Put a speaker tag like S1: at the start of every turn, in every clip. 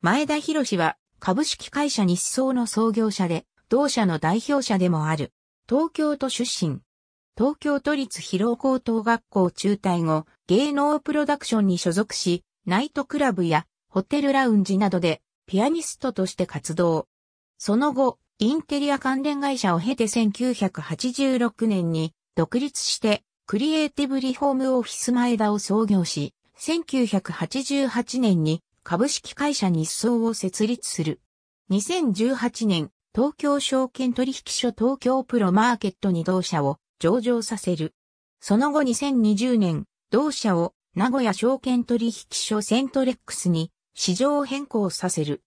S1: 前田博士は株式会社日総の創業者で、同社の代表者でもある。東京都出身。東京都立広尾高等学校中退後、芸能プロダクションに所属し、ナイトクラブやホテルラウンジなどでピアニストとして活動。その後、インテリア関連会社を経て1986年に独立して、クリエイティブリフォームオフィス前田を創業し、1988年に株式会社日総を設立する。2018年、東京証券取引所東京プロマーケットに同社を上場させる。その後2020年、同社を名古屋証券取引所セントレックスに市場変更させる。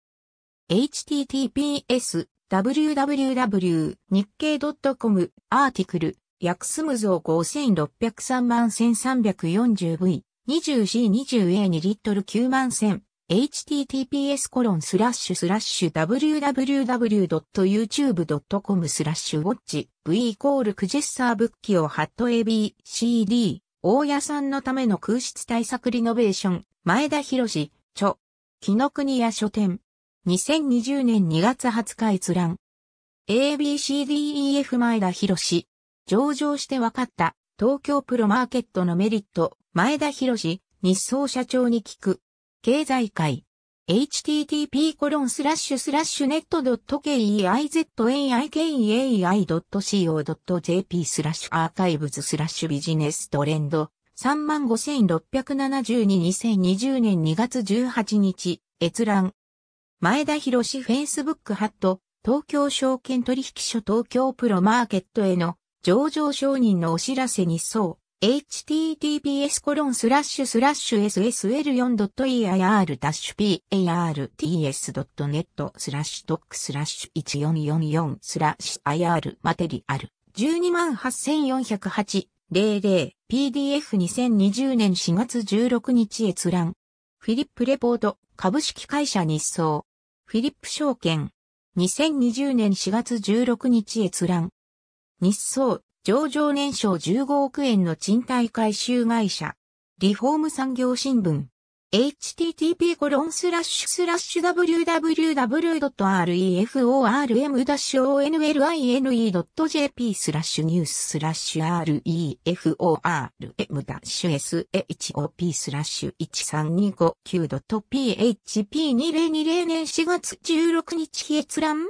S1: https www 日経 .com アーティクル約スムゾー5603万 1340V 20C20A2 リットル9万1000 https コロンスラッシュスラッシュ www.youtube.com スラッシュウォッチ v イコールクジェッサーブッキをハット abcd 大家さんのための空室対策リノベーション前田博士著木の国屋書店2020年2月20日閲覧 ABCDEF 前田博士上場して分かった東京プロマーケットのメリット前田博士日総社長に聞く経済界。http://net.keizainai.co.jp スラッシュアーカイブズスラッシュビジネストレンド356722020年2月18日閲覧前田博士 Facebook ハット東京証券取引所東京プロマーケットへの上場承認のお知らせにそう https コロンスラッシュスラッシュ ssl4.eir-parts.net スラッシュトックスラッシュ1444スラッシュ ir マテリアル1 2 8 4 8 0 0 PDF2020 年4月16日閲覧フィリップレポート株式会社日総フィリップ証券2020年4月16日閲覧日総上場年商15億円の賃貸回収会社、リフォーム産業新聞、http www.reform-online.jp n e w s reform-shop 13259.php2020 年4月16日閲覧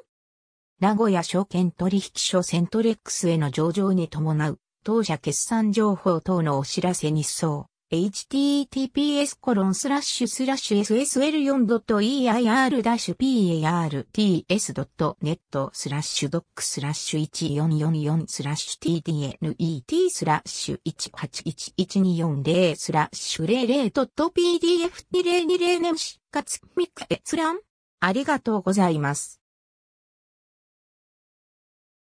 S1: 名古屋証券取引所セントレックスへの上場に伴う、当社決算情報等のお知らせそう。https コロンスラッシュスラッシュ ssl4.eir-parts.net スラッシュドックスラッシュ1444スラッシュ tdnet スラッシュ1811240スラッシュ 00.pdf2020 年4月3日閲覧ありがとうございます。